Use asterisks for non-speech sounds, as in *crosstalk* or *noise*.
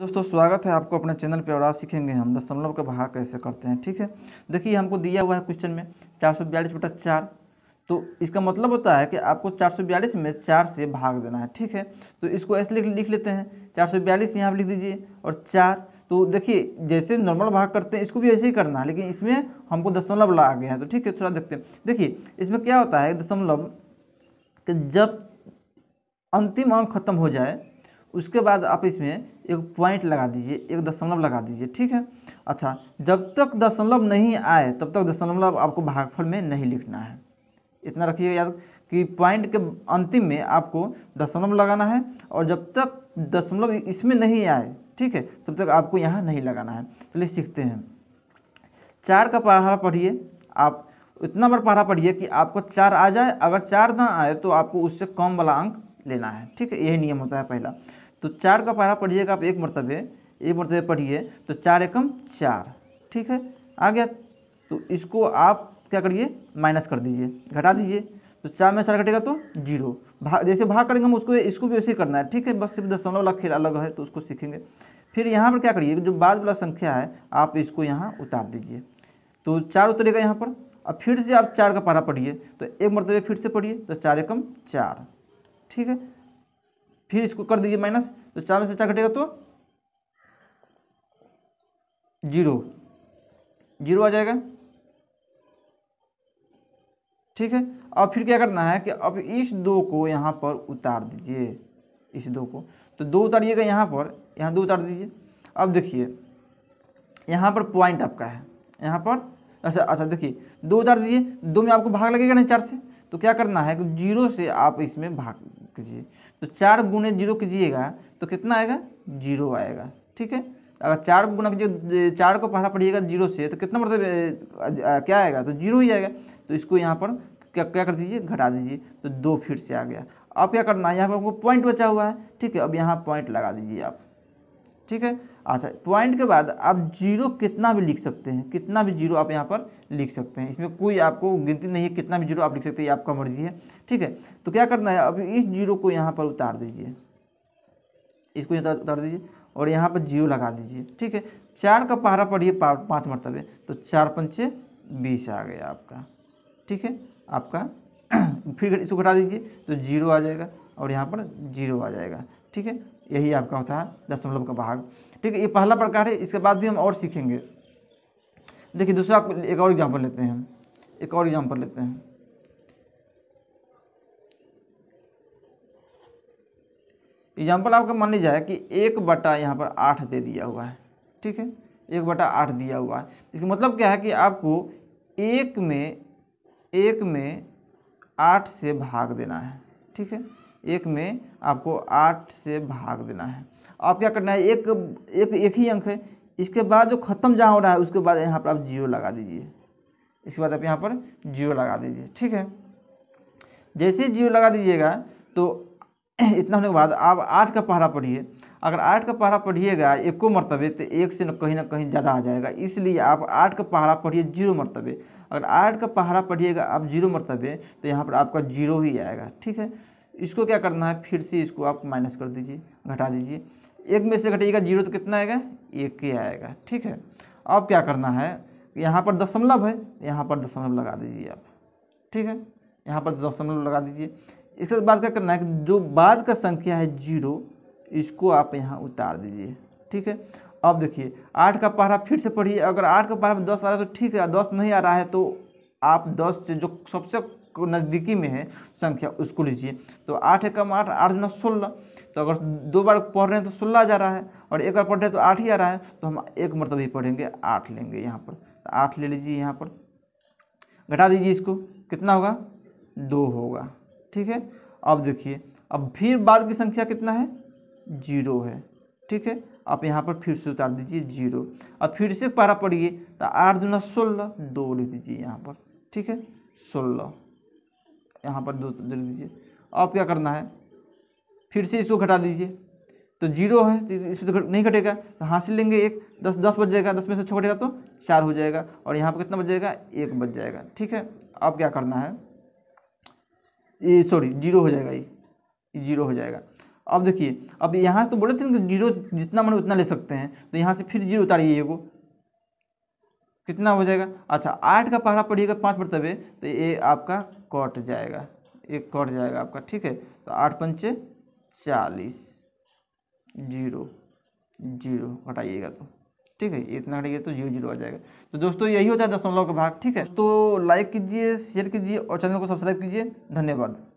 दोस्तों स्वागत है आपको अपने चैनल पर और आज सीखेंगे हम दशमलव का भाग कैसे करते हैं ठीक है देखिए हमको दिया हुआ है क्वेश्चन में चार सौ बयालीस बटा चार तो इसका मतलब होता है कि आपको चार सौ बयालीस में चार से भाग देना है ठीक है तो इसको ऐसे लिख लिख लेते हैं चार सौ बयालीस यहाँ लिख दीजिए और चार तो देखिए जैसे नॉर्मल भाग करते हैं इसको भी ऐसे ही करना है लेकिन इसमें हमको दशमलव ला गया है तो ठीक है थोड़ा देखते हैं देखिए इसमें क्या होता है दशमलव कि जब अंतिम अंक खत्म हो जाए उसके बाद आप इसमें एक पॉइंट लगा दीजिए एक दशमलव लगा दीजिए ठीक है अच्छा जब तक दशमलव नहीं आए तब तक दशमलव आपको भागफल में नहीं लिखना है इतना रखिएगा याद कि पॉइंट के अंतिम में आपको दशमलव लगाना है और जब तक दशमलव इसमें नहीं आए ठीक है तब तक आपको यहाँ नहीं लगाना है चलिए सीखते हैं चार का पढ़ा पढ़िए आप इतना बार पढ़ा पढ़िए कि आपको चार आ जाए अगर चार ना आए तो आपको उससे कम वाला अंक लेना है ठीक है यही नियम होता है पहला तो चार का पारा पढ़िएगा आप एक मरतबे एक मरतबे पढ़िए तो चार एकम चार ठीक है आ गया तो इसको आप क्या करिए माइनस कर दीजिए घटा दीजिए तो चार में चार घटेगा तो जीरो भाग जैसे भाग करेंगे हम उसको इसको भी वैसे ही करना है ठीक है बस सिर्फ दशमलव वाला खेल अलग है तो उसको सीखेंगे फिर यहाँ पर क्या करिए जो बाद वाला संख्या है आप इसको यहाँ उतार दीजिए तो चार उतरेगा यहाँ पर अब फिर से आप चार का पारा पढ़िए तो एक मरतबे फिर से पढ़िए तो चार एकम चार ठीक है फिर इसको कर दीजिए माइनस तो चार में से चार घटेगा तो जीरो जीरो आ जाएगा ठीक है अब फिर क्या करना है कि अब इस दो को यहाँ पर उतार दीजिए इस दो को तो दो उतारिएगा यहाँ पर यहाँ दो उतार दीजिए अब देखिए यहाँ पर पॉइंट आपका है यहाँ पर अच्छा अच्छा देखिए दो उतार दीजिए दो में आपको भाग लगेगा नहीं चार से तो क्या करना है कि जीरो से आप इसमें भाग कीजिए तो चार गुने जीरो कीजिएगा तो कितना आएगा जीरो आएगा ठीक है अगर चार गुना कीजिए चार को पहला पढ़िएगा जीरो से तो कितना मतलब क्या आएगा तो जीरो ही आएगा तो इसको यहाँ पर क्या क्या कर दीजिए घटा दीजिए तो दो फिर से आ गया अब क्या करना है यहाँ पर आपको पॉइंट बचा हुआ है ठीक है अब यहाँ पॉइंट लगा दीजिए आप ठीक है अच्छा पॉइंट के बाद आप जीरो कितना भी लिख सकते हैं कितना भी जीरो आप यहाँ पर लिख सकते हैं इसमें कोई आपको गिनती नहीं है कितना भी जीरो आप लिख सकते हैं आपका मर्जी है ठीक है तो क्या करना है अब इस जीरो को यहाँ पर उतार दीजिए इसको उतार दीजिए और यहाँ पर जीरो लगा दीजिए ठीक है चार का पहारा पढ़िए पाँच मरतबे तो चार पंचे बीस आ गया आपका ठीक है आपका *clears throat* फिर इसको घटा दीजिए तो जीरो आ जाएगा और यहाँ पर जीरो आ जाएगा ठीक है यही आपका होता है दशमलव का भाग ठीक है ये पहला प्रकार है इसके बाद भी हम और सीखेंगे देखिए दूसरा एक और एग्जाम्पल लेते हैं एक और एग्जाम्पल लेते हैं एग्जाम्पल आपका मान लीजिए कि एक बटा यहाँ पर आठ दे दिया हुआ है ठीक है एक बटा आठ दिया हुआ है इसका मतलब क्या है कि आपको एक में एक में आठ से भाग देना है ठीक है एक में आपको आठ से भाग देना है आप क्या करना है एक एक एक ही अंक है इसके बाद जो ख़त्म जहाँ हो रहा है उसके बाद यहाँ पर आप जीरो लगा दीजिए इसके बाद आप यहाँ पर जीरो लगा दीजिए ठीक है जैसे जीरो लगा दीजिएगा तो इतना होने के बाद आप आठ का पहरा पढ़िए अगर आठ का पहरा पढ़िएगा एको मरतबे तो एक से न कहीं ना कहीं ज़्यादा आ जाएगा इसलिए आप आठ का पहरा पढ़िए जीरो मरतबे अगर आठ का पहरा पढ़िएगा आप जीरो मरतबे तो यहाँ पर आपका जीरो ही आएगा ठीक है इसको क्या करना है फिर से इसको आप माइनस कर दीजिए घटा दीजिए एक में से घटेगा जीरो तो कितना आएगा एक ही आएगा ठीक है अब क्या करना है यहाँ पर दशमलव है यहाँ पर दशमलव लगा दीजिए आप ठीक है यहाँ पर दशमलव लगा दीजिए इसके बाद क्या करना है कि जो बाद का संख्या है जीरो इसको आप यहाँ उतार दीजिए ठीक है अब देखिए आठ का पहाड़ा फिर से पढ़िए अगर आठ का पहाड़ा में दस आ रहा है तो ठीक है दस नहीं आ रहा है तो आप दस से जो सबसे नज़दीकी में है संख्या उसको लीजिए तो आठ एकम आठ आठ जुना सोलह तो अगर दो बार पढ़ रहे हैं तो सोलह जा रहा है और एक बार पढ़ रहे हैं तो आठ ही आ रहा है तो हम एक मरतब ही पढ़ेंगे आठ लेंगे यहाँ पर तो आठ ले लीजिए यहाँ पर घटा दीजिए इसको कितना होगा दो होगा ठीक है अब देखिए अब फिर बाद की संख्या कितना है जीरो है ठीक है आप यहाँ पर फिर से उतार दीजिए जीरो अब फिर से पारा पढ़िए तो आठ दुना सोलह दो लिख दीजिए यहाँ पर ठीक है सोलह यहाँ पर दो तो दे दीजिए अब क्या करना है फिर से इसको घटा दीजिए तो जीरो है तो इस पर तो नहीं घटेगा तो हासिल लेंगे एक दस दस बज जाएगा दस में से छः घटेगा तो चार हो जाएगा और यहाँ पर कितना बच जाएगा एक बच जाएगा ठीक है अब क्या करना है ये सॉरी जीरो हो जाएगा ये जीरो हो जाएगा अब देखिए अब यहाँ से तो बोले थे ना कि जीरो जितना मन उतना ले सकते हैं तो यहाँ से फिर जीरो उतारिए ये को कितना हो जाएगा अच्छा आठ का पहाड़ा पढ़िएगा पाँच मरतबे तो ये आपका कट जाएगा एक कट जाएगा आपका ठीक है तो आठ पंचे चालीस जीरो जीरो हटाइएगा तो ठीक है इतना हटाइए तो जीरो जीरो आ जाएगा तो दोस्तों यही होता है दशमलव का भाग ठीक है तो लाइक कीजिए शेयर कीजिए और चैनल को सब्सक्राइब कीजिए धन्यवाद